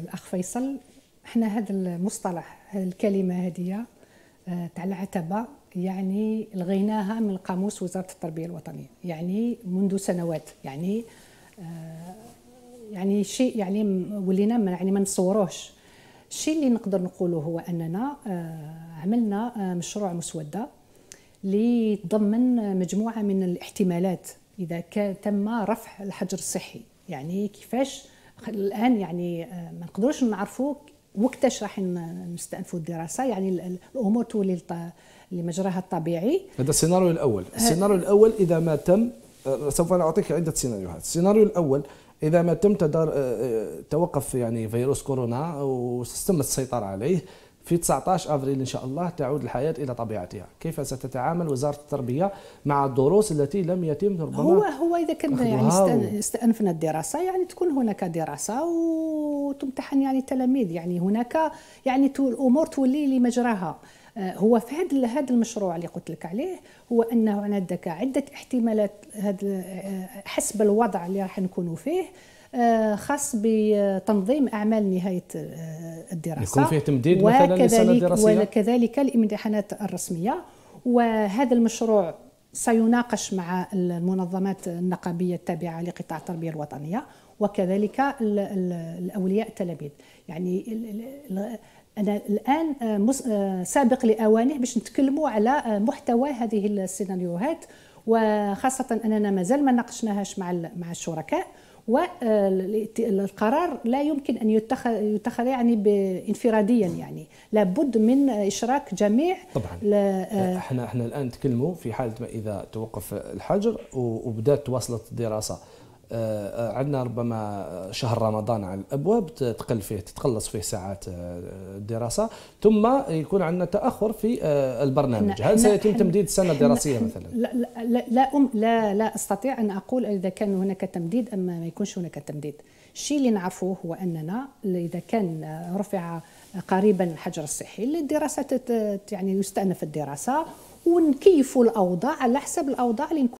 الاخ فيصل احنا هذا المصطلح هذه الكلمه هذه آه، تاع العتبه يعني لغيناها من قاموس وزاره التربيه الوطنيه يعني منذ سنوات يعني آه، يعني شيء يعني ولينا يعني ما نصوروهش الشيء اللي نقدر نقوله هو اننا آه، عملنا مشروع مسوده اللي تضمن مجموعه من الاحتمالات اذا كان تم رفع الحجر الصحي يعني كيفاش الان يعني آه، ما نقدروش نعرفوا وقتاش راح نستأنفوا الدراسه يعني الامور تولي لمجراها الطبيعي هذا السيناريو الاول السيناريو الاول اذا ما تم آه، آه، سوف نعطيك عده سيناريوهات السيناريو الاول اذا ما تم تدار توقف يعني فيروس كورونا وتم السيطره عليه في 19 أفريل إن شاء الله تعود الحياة إلى طبيعتها كيف ستتعامل وزارة التربية مع الدروس التي لم يتم ربما هو هو إذا كنا يعني استأنفنا الدراسة يعني تكون هناك دراسة وتمتحن يعني التلاميذ يعني هناك يعني الأمور تولي لمجراها آه، هو في هذا المشروع اللي قلت لك عليه هو انه عندك عده احتمالات هذا آه، حسب الوضع اللي راح نكونوا فيه آه، خاص بتنظيم اعمال نهايه الدراسه يكون فيه تمديد مثلا وكذلك, وكذلك الامتحانات الرسميه وهذا المشروع سيناقش مع المنظمات النقابيه التابعه لقطاع التربيه الوطنيه وكذلك الاولياء التلاميذ يعني انا الان سابق لاوانه باش نتكلموا على محتوى هذه السيناريوهات وخاصه اننا مازال ما ناقشناهاش مع مع الشركاء والقرار آه، لا يمكن ان يتخذ يتخذ يعني انفراديا يعني لابد من اشراك جميع طبعا آه، آه، احنا احنا الان نتكلموا في حاله ما اذا توقف الحجر وبدات تواصلت الدراسه آه، عندنا ربما شهر رمضان على الابواب تقل فيه تتقلص فيه ساعات الدراسه آه، ثم يكون عندنا تاخر في آه، البرنامج هل سيتم تمديد السنه الدراسيه مثلا لا لا لا لا, لا استطيع ان اقول اذا كان هناك تمديد اما ما يكونش هناك تمديد الشيء اللي نعرفوه هو اننا اذا كان رفع قريبا الحجر الصحي للدراسه يعني يستأنف الدراسه ونكيفوا الاوضاع على حسب الاوضاع اللي نكون